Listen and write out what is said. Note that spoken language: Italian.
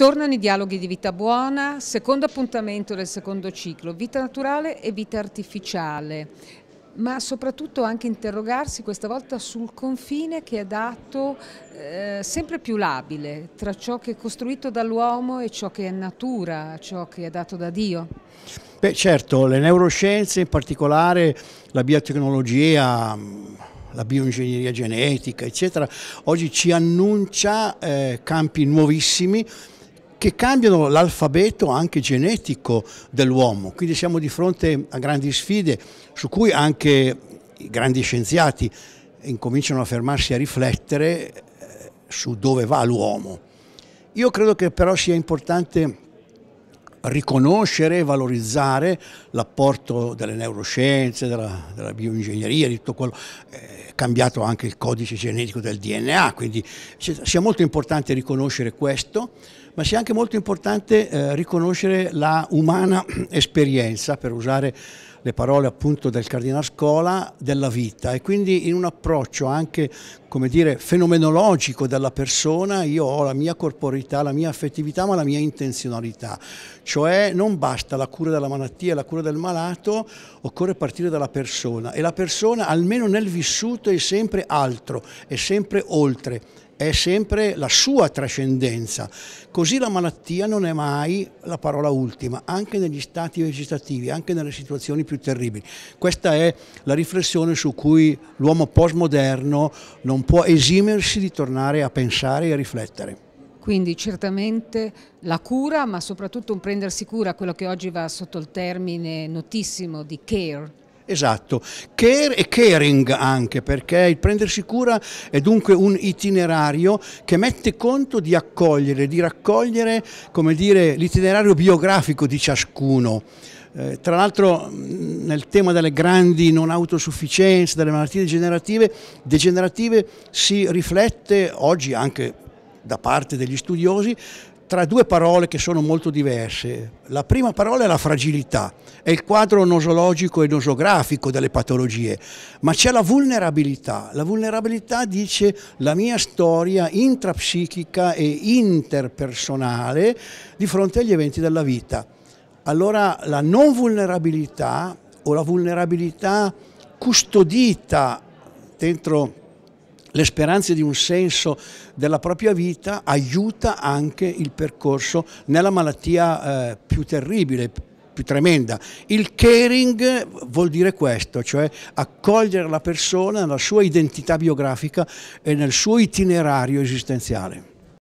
Tornano i dialoghi di Vita Buona, secondo appuntamento del secondo ciclo, vita naturale e vita artificiale, ma soprattutto anche interrogarsi questa volta sul confine che è dato eh, sempre più labile tra ciò che è costruito dall'uomo e ciò che è natura, ciò che è dato da Dio. Beh certo, le neuroscienze in particolare, la biotecnologia la bioingegneria genetica, eccetera, oggi ci annuncia eh, campi nuovissimi che cambiano l'alfabeto anche genetico dell'uomo. Quindi siamo di fronte a grandi sfide su cui anche i grandi scienziati incominciano a fermarsi a riflettere eh, su dove va l'uomo. Io credo che però sia importante riconoscere e valorizzare l'apporto delle neuroscienze, della, della, bioingegneria, di tutto quello, è eh, cambiato anche il codice genetico del DNA, quindi sia molto importante riconoscere questo, ma sia anche molto importante eh, riconoscere la umana esperienza, per usare le parole appunto del Cardinal Scola, della vita e quindi in un approccio anche come dire, fenomenologico della persona, io ho la mia corporità, la mia affettività, ma la mia intenzionalità. Cioè non basta la cura della malattia, la cura del malato, occorre partire dalla persona e la persona almeno nel vissuto è sempre altro, è sempre oltre, è sempre la sua trascendenza. Così la malattia non è mai la parola ultima, anche negli stati vegetativi, anche nelle situazioni più terribili. Questa è la riflessione su cui l'uomo postmoderno non può esimersi di tornare a pensare e a riflettere. Quindi certamente la cura, ma soprattutto un prendersi cura, quello che oggi va sotto il termine notissimo di care, Esatto, care e caring anche perché il prendersi cura è dunque un itinerario che mette conto di accogliere, di raccogliere l'itinerario biografico di ciascuno. Eh, tra l'altro nel tema delle grandi non autosufficienze, delle malattie degenerative, degenerative si riflette oggi anche da parte degli studiosi tra due parole che sono molto diverse. La prima parola è la fragilità, è il quadro nosologico e nosografico delle patologie, ma c'è la vulnerabilità. La vulnerabilità dice la mia storia intrapsichica e interpersonale di fronte agli eventi della vita. Allora la non vulnerabilità o la vulnerabilità custodita dentro le speranze di un senso della propria vita aiuta anche il percorso nella malattia eh, più terribile, più tremenda. Il caring vuol dire questo, cioè accogliere la persona nella sua identità biografica e nel suo itinerario esistenziale.